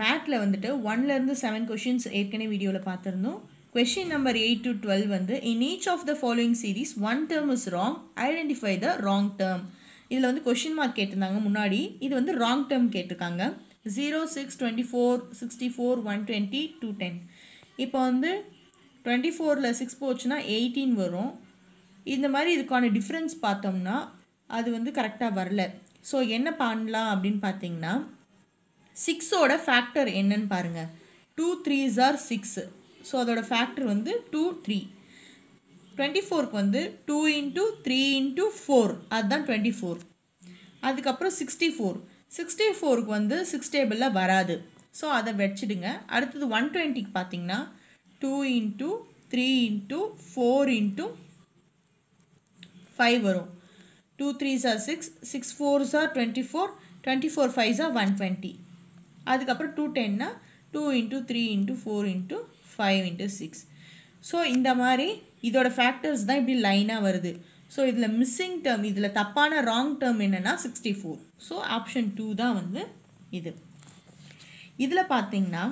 மேத்தில் வந்துட்டு ஒன்லேருந்து seven questions ஏற்கனவே வீடியோவில் பார்த்துருந்தோம் question number eight to twelve வந்து in each of the following series one term is wrong identify the wrong term இதில் வந்து கொஷின் மார்க் கேட்டிருந்தாங்க முன்னாடி இது வந்து ராங் டேர்ம் கேட்டிருக்காங்க zero six twenty four sixty four one twenty two ten இப்போ வந்து டுவெண்ட்டி ஃபோரில் சிக்ஸ் போச்சுன்னா எயிட்டீன் வரும் இந்த மாதிரி இதுக்கான டிஃப்ரென்ஸ் பார்த்தோம்னா அது வந்து கரெக்டாக வரல ஸோ என்ன பண்ணலாம் அப்படின்னு பார்த்தீங்கன்னா சிக்ஸோட ஃபேக்டர் என்னன்னு பாருங்கள் two threes are six so அதோடய ஃபேக்டர் வந்து டூ த்ரீ டுவெண்ட்டி ஃபோருக்கு வந்து two into three into four அதுதான் டுவெண்ட்டி ஃபோர் அதுக்கப்புறம் சிக்ஸ்டி ஃபோர் சிக்ஸ்டி ஃபோருக்கு வந்து சிக்ஸ் டேபிளில் வராது ஸோ அதை வச்சுடுங்க அடுத்தது ஒன் டுவெண்ட்டிக்கு பார்த்தீங்கன்னா two into three into four into five வரும் two three sir six six four sir twenty four twenty four five sir one twenty அதுக்கப்புறம் டூ டென்னா two into three into four into five into six so இந்த மாதிரி இதோட factors தான் இப்படி லைனாக வருது ஸோ இதில் மிஸ்ஸிங் டேர்ம் இதில் தப்பான ராங் டேர்ம் என்னென்னா sixty four so option two தான் வந்து இது இதில் பார்த்திங்கன்னா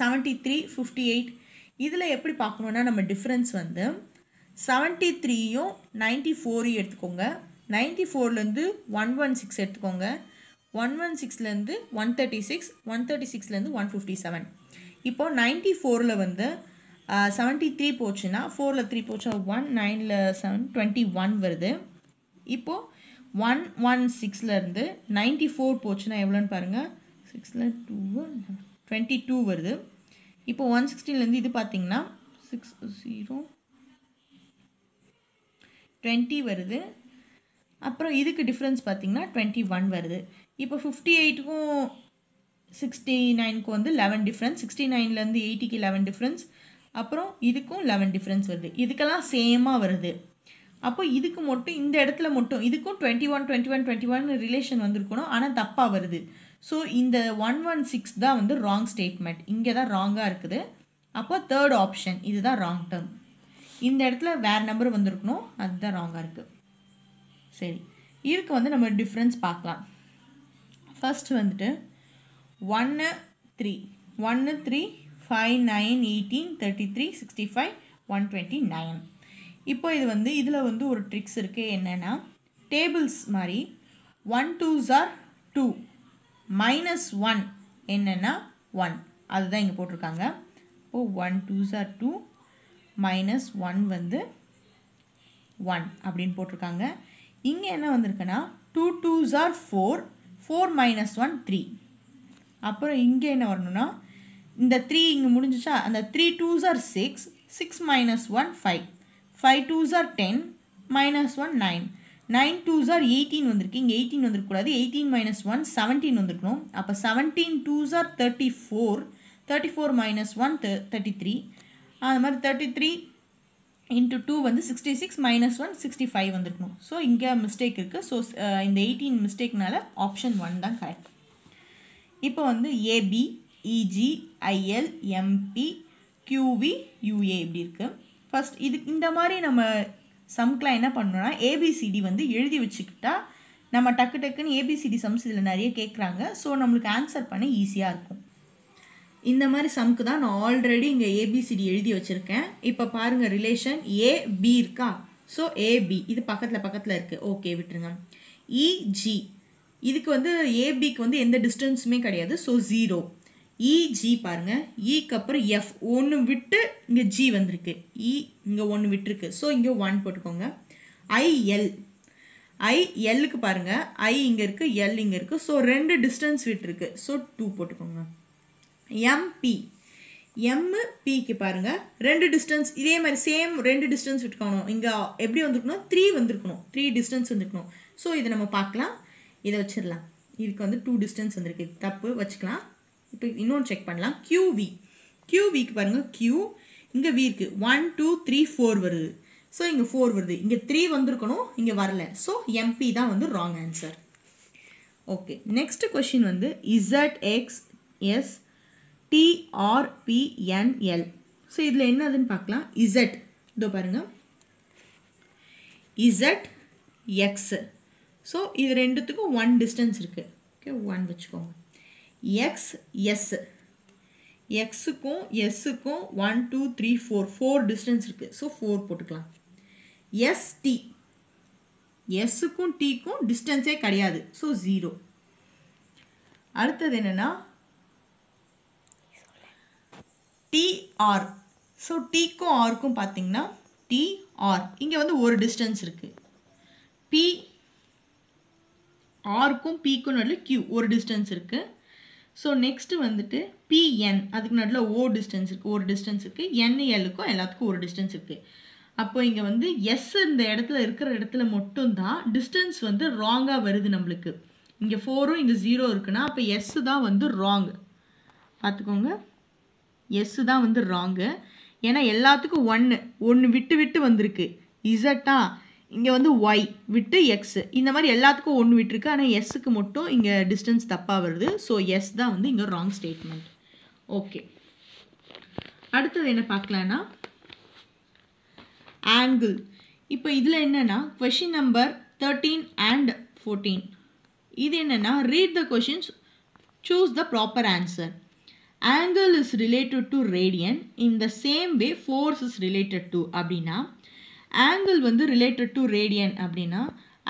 செவன்ட்டி த்ரீ ஃபிஃப்டி எயிட் இதில் எப்படி பார்க்கணுன்னா நம்ம டிஃப்ரென்ஸ் வந்து செவன்ட்டி த்ரீயும் நைன்ட்டி ஃபோரையும் எடுத்துக்கோங்க நைன்ட்டி ஃபோர்லேருந்து ஒன் ஒன் சிக்ஸ் எடுத்துக்கோங்க ஒன் ஒன் சிக்ஸ்லேருந்து one thirty six one thirty சிக்ஸ்லேருந்து ஒன் ஃபிஃப்டி செவன் இப்போது நைன்ட்டி ஃபோரில் வந்து செவன்ட்டி த்ரீ போச்சுன்னா ஃபோரில் த்ரீ போச்சு ஒன் நைனில் செவன் டுவெண்ட்டி ஒன் வருது இப்போது ஒன் ஒன் சிக்ஸ்லேருந்து நைன்ட்டி ஃபோர் போச்சுன்னா எவ்வளோன்னு பாருங்கள் சிக்ஸில் டூ டுவெண்ட்டி டூ வருது இப்போ ஒன் சிக்ஸ்டீன்லேருந்து இது பார்த்திங்கன்னா சிக்ஸ் ஜீரோ டுவெண்ட்டி வருது அப்புறம் இதுக்கு டிஃப்ரென்ஸ் பார்த்திங்கன்னா டுவெண்ட்டி ஒன் வருது இப்போ ஃபிஃப்டி எயிட்டுக்கும் சிக்ஸ்டி நைனுக்கும் வந்து லெவன் டிஃப்ரென்ஸ் சிக்ஸ்டி நைன்லேருந்து எயிட்டிக்கு லெவன் டிஃப்ரென்ஸ் அப்புறம் இதுக்கும் லெவன் டிஃப்ரென்ஸ் வருது இதுக்கெல்லாம் சேமாக வருது அப்போ இதுக்கு மட்டும் இந்த இடத்துல மட்டும் இதுக்கும் twenty one twenty one twenty one relation வந்திருக்கணும் ஆனால் தப்பாக வருது ஸோ இந்த ஒன் ஒன் சிக்ஸ் தான் வந்து ராங் ஸ்டேட்மெண்ட் இங்கே தான் ராங்காக இருக்குது அப்போ தேர்ட் ஆப்ஷன் இதுதான் ராங் டேர்ம் இந்த இடத்துல வேறு நம்பர் வந்திருக்கணும் அதுதான் ராங்காக இருக்குது சரி இதுக்கு வந்து நம்ம டிஃப்ரென்ஸ் பார்க்கலாம் ஃபஸ்ட்டு வந்துட்டு ஒன்று த்ரீ ஒன்று three five nine eighteen thirty three sixty five one twenty nine இப்போ இது வந்து இதில் வந்து ஒரு ட்ரிக்ஸ் இருக்குது என்னென்னா டேபிள்ஸ் மாதிரி ஒன் டூ ஜார் டூ மைனஸ் ஒன் என்னென்னா ஒன் அதுதான் இங்கே போட்டிருக்காங்க இப்போ ஒன் டூ ஜார் டூ மைனஸ் ஒன் வந்து ஒன் அப்படின்னு போட்டிருக்காங்க இங்கே என்ன வந்திருக்குன்னா two twos are four four minus one three அப்புறம் இங்கே என்ன வரணும்னா இந்த த்ரீ இங்கே முடிஞ்சிச்சா அந்த three twos are six six minus one five five twos are ten minus one nine nine twos are eighteen வந்திருக்கு இங்கே எயிட்டீன் வந்துருக்கக்கூடாது எயிட்டீன் மைனஸ் ஒன் செவன்டீன் வந்துருக்கணும் அப்போ seventeen twos are thirty four thirty four minus one thirty three அது மாதிரி thirty three into two வந்து sixty six minus one sixty five வந்துருக்கணும் so இங்கே மிஸ்டேக் இருக்குது ஸோ இந்த எயிட்டீன் மிஸ்டேக்னால ஆப்ஷன் ஒன் தான் கரெக்ட் இப்போ வந்து AB EG IL MP QV UA இப்படி இருக்குது ஃபஸ்ட் இது இந்த மாதிரி நம்ம சம்க்கெலாம் என்ன பண்ணோன்னா ஏபிசிடி வந்து எழுதி வச்சுக்கிட்டா நம்ம டக்கு டக்குன்னு ஏபிசிடி சம்ஸ் இதில் நிறைய கேட்குறாங்க ஸோ நம்மளுக்கு ஆன்சர் பண்ண ஈஸியாக இருக்கும் இந்த மாதிரி சம்க்கு தான் நான் ஆல்ரெடி இங்கே ஏபிசிடி எழுதி வச்சுருக்கேன் இப்போ பாருங்கள் ரிலேஷன் ஏ பி இருக்கா ஸோ ஏபி இது பக்கத்தில் பக்கத்தில் இருக்குது ஓகே விட்டுருங்க இஜி e, இதுக்கு வந்து ஏபிக்கு வந்து எந்த டிஸ்டன்ஸுமே கிடையாது ஸோ ஜீரோ இஜி e, பாருங்கள் இக்கு e அப்புறம் எஃப் ஒன்று விட்டு இங்கே ஜி வந்திருக்கு இ இங்கே ஒன்று விட்டுருக்கு ஸோ இங்கே ஒன் போட்டுக்கோங்க ஐஎல் ஐ எல்லுக்கு பாருங்கள் ஐ இங்கே இருக்குது எல் இங்கே இருக்குது ஸோ ரெண்டு டிஸ்டன்ஸ் விட்டுருக்கு ஸோ டூ போட்டுக்கோங்க எம்பி எம்மு பிக்கு பாருங்கள் ரெண்டு டிஸ்டன்ஸ் இதே மாதிரி சேம் ரெண்டு டிஸ்டன்ஸ் விட்டுக்கணும் இங்கே எப்படி வந்திருக்கணும் த்ரீ வந்திருக்கணும் த்ரீ டிஸ்டன்ஸ் வந்துருக்கணும் ஸோ இதை நம்ம பார்க்கலாம் இதை வச்சிடலாம் இதுக்கு வந்து டூ டிஸ்டன்ஸ் வந்திருக்கு தப்பு வச்சுக்கலாம் இப்போ இன்னொன்று செக் பண்ணலாம் கியூவி கியூவிக்கு பாருங்கள் கியூ இங்கே வி இருக்குது ஒன் டூ த்ரீ ஃபோர் வருது ஸோ இங்கே ஃபோர் வருது இங்கே த்ரீ வந்திருக்கணும் இங்கே வரல ஸோ எம்பி தான் வந்து wrong answer okay next question வந்து Z X S TRBNL so இதில் என்னதுன்னு பார்க்கலாம் இசட் இதோ பாருங்கள் இசட் எக்ஸ் ஸோ இது ரெண்டுத்துக்கும் ஒன் டிஸ்டன்ஸ் இருக்குது ஓகே ஒன் வச்சுக்கோங்க எக்ஸ் எஸ்ஸு எக்ஸுக்கும் எஸ்ஸுக்கும் one two three four four distance இருக்குது ஸோ ஃபோர் போட்டுக்கலாம் எஸ்டி எஸ்ஸுக்கும் டிக்கும் டிஸ்டன்ஸே கிடையாது ஸோ ஜீரோ அடுத்தது என்னென்னா டிஆர் ஸோ டிக்கும் ஆர்க்கும் பார்த்தீங்கன்னா டிஆர் இங்கே வந்து ஒரு டிஸ்டன்ஸ் இருக்குது பி ஆர்க்கும் பிக்கும் நடுவில் கியூ ஒரு டிஸ்டன்ஸ் இருக்குது ஸோ நெக்ஸ்ட்டு வந்துட்டு பிஎன் அதுக்கு நடுவில் ஓ டிஸ்டன்ஸ் இருக்குது ஒரு டிஸ்டன்ஸ் இருக்குது என் எல்லுக்கும் எல்லாத்துக்கும் ஒரு டிஸ்டன்ஸ் இருக்குது அப்போ இங்கே வந்து எஸ் இந்த இடத்துல இருக்கிற இடத்துல மட்டும்தான் டிஸ்டன்ஸ் வந்து ராங்காக வருது நம்மளுக்கு இங்கே ஃபோரும் இங்கே ஜீரோ இருக்குன்னா அப்போ எஸ்ஸு தான் வந்து ராங் பார்த்துக்கோங்க எஸ்ஸு தான் வந்து ராங்கு ஏன்னா எல்லாத்துக்கும் ஒன்று ஒன்று விட்டு விட்டு வந்திருக்கு இசட்டா இங்கே வந்து ஒய் விட்டு எக்ஸு இந்த மாதிரி எல்லாத்துக்கும் ஒன்று விட்டுருக்கு ஆனால் எஸ்ஸுக்கு மட்டும் இங்கே டிஸ்டன்ஸ் தப்பாக வருது ஸோ எஸ் தான் வந்து இங்கே ராங் ஸ்டேட்மெண்ட் ஓகே அடுத்தது என்ன பார்க்கலான்னா ஆங்கிள் இப்போ இதில் என்னென்னா question number thirteen and fourteen இது என்னென்னா read the questions choose the proper answer angle is related to radian in the same way force is related to அப்படின்னா ஆங்கிள் வந்து ரிலேட்டட் to ரேடியன் அப்படின்னா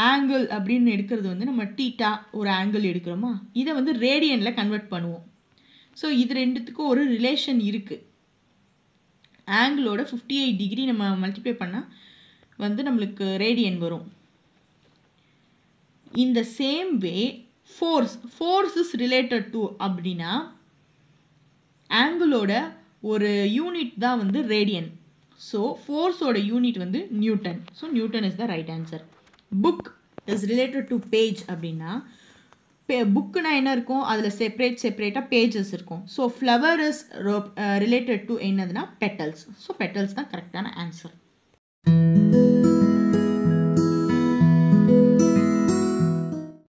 ஆங்கிள் அப்படின்னு எடுக்கிறது வந்து நம்ம டீட்டா ஒரு ஆங்கிள் எடுக்கிறோமா இதை வந்து ரேடியனில் கன்வெர்ட் பண்ணுவோம் ஸோ இது ரெண்டுத்துக்கும் ஒரு ரிலேஷன் இருக்குது ஆங்கிளோட ஃபிஃப்டி எயிட் டிகிரி நம்ம மல்டிப்ளை பண்ணால் வந்து நம்மளுக்கு ரேடியன் வரும் இந்த same way force force is related to அப்படின்னா ஆங்கிளோட ஒரு யூனிட் தான் வந்து ரேடியன் ஸோ ஃபோர்ஸோட யூனிட் வந்து Newton so Newton is the right answer book is related to page அப்படின்னா பே புக்குனா என்ன இருக்கும் அதில் செப்பரேட் செப்பரேட்டாக பேஜஸ் இருக்கும் so flower is related to என்னதுன்னா பெட்டல்ஸ் ஸோ பெட்டல்ஸ் தான் கரெக்டான ஆன்சர்